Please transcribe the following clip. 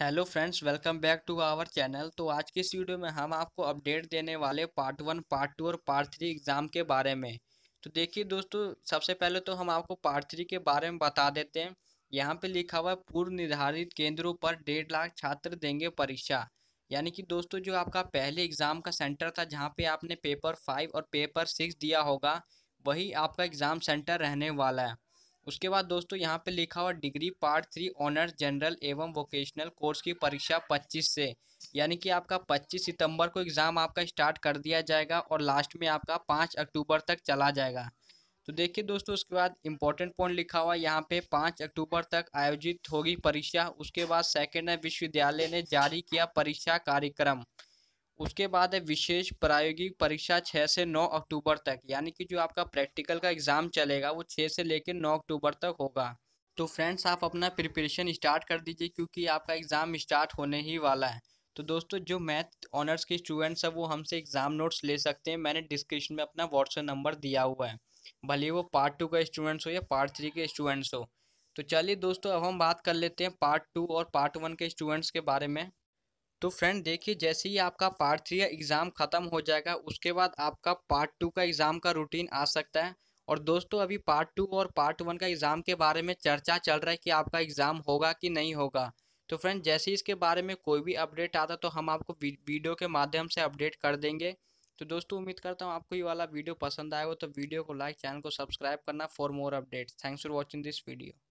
hello friends welcome back to our channel तो आज की इस वीडियो में हम आपको अपडेट देने वाले पार्ट वन पार्ट टू और पार्ट थ्री एग्ज़ाम के बारे में तो देखिए दोस्तों सबसे पहले तो हम आपको पार्ट थ्री के बारे में बता देते हैं यहाँ पे लिखा हुआ है पूर्व निर्धारित केंद्रों पर डेढ़ लाख छात्र देंगे परीक्षा यानी कि दोस्तों जो आपका पहले एग्ज़ाम का सेंटर था जहाँ पर पे आपने पेपर फाइव और पेपर सिक्स दिया होगा वही आपका एग्ज़ाम सेंटर रहने वाला है उसके बाद दोस्तों यहाँ पे लिखा हुआ degree part three honours general एवं वोकेशनल कोर्स की परीक्षा 25 से यानी कि आपका 25 सितंबर को एग्ज़ाम आपका स्टार्ट कर दिया जाएगा और लास्ट में आपका 5 अक्टूबर तक चला जाएगा तो देखिए दोस्तों उसके बाद इम्पोर्टेंट पॉइंट लिखा हुआ यहाँ पे पाँच अक्टूबर तक आयोजित होगी परीक्षा उसके बाद सेकेंड है विश्वविद्यालय ने जारी किया परीक्षा कार्यक्रम उसके बाद है विशेष प्रायोगिक परीक्षा छः से नौ अक्टूबर तक यानी कि जो आपका प्रैक्टिकल का एग्ज़ाम चलेगा वो छः से लेकर नौ अक्टूबर तक होगा तो फ्रेंड्स आप अपना प्रिपरेशन स्टार्ट कर दीजिए क्योंकि आपका एग्ज़ाम स्टार्ट होने ही वाला है तो दोस्तों जो मैथ ऑनर्स के स्टूडेंट्स हैं वो हमसे एग्ज़ाम नोट्स ले सकते हैं मैंने डिस्क्रिप्शन में अपना व्हाट्सएप नंबर दिया हुआ है भले वो पार्ट टू का स्टूडेंट्स हो या पार्ट थ्री के स्टूडेंट्स हो तो चलिए दोस्तों अब हम बात कर लेते हैं पार्ट टू और पार्ट वन के स्टूडेंट्स के बारे में तो फ्रेंड देखिए जैसे ही आपका पार्ट थ्री का एग्ज़ाम ख़त्म हो जाएगा उसके बाद आपका पार्ट टू का एग्ज़ाम का रूटीन आ सकता है और दोस्तों अभी पार्ट टू और पार्ट वन का एग्ज़ाम के बारे में चर्चा चल रहा है कि आपका एग्ज़ाम होगा कि नहीं होगा तो फ्रेंड जैसे ही इसके बारे में कोई भी अपडेट आता तो हम आपको वीडियो के माध्यम से अपडेट कर देंगे तो दोस्तों उम्मीद करता हूँ आपको ये वाला वीडियो पसंद आएगा तो वीडियो को लाइक चैनल को सब्सक्राइब करना for more updates thanks for watching this video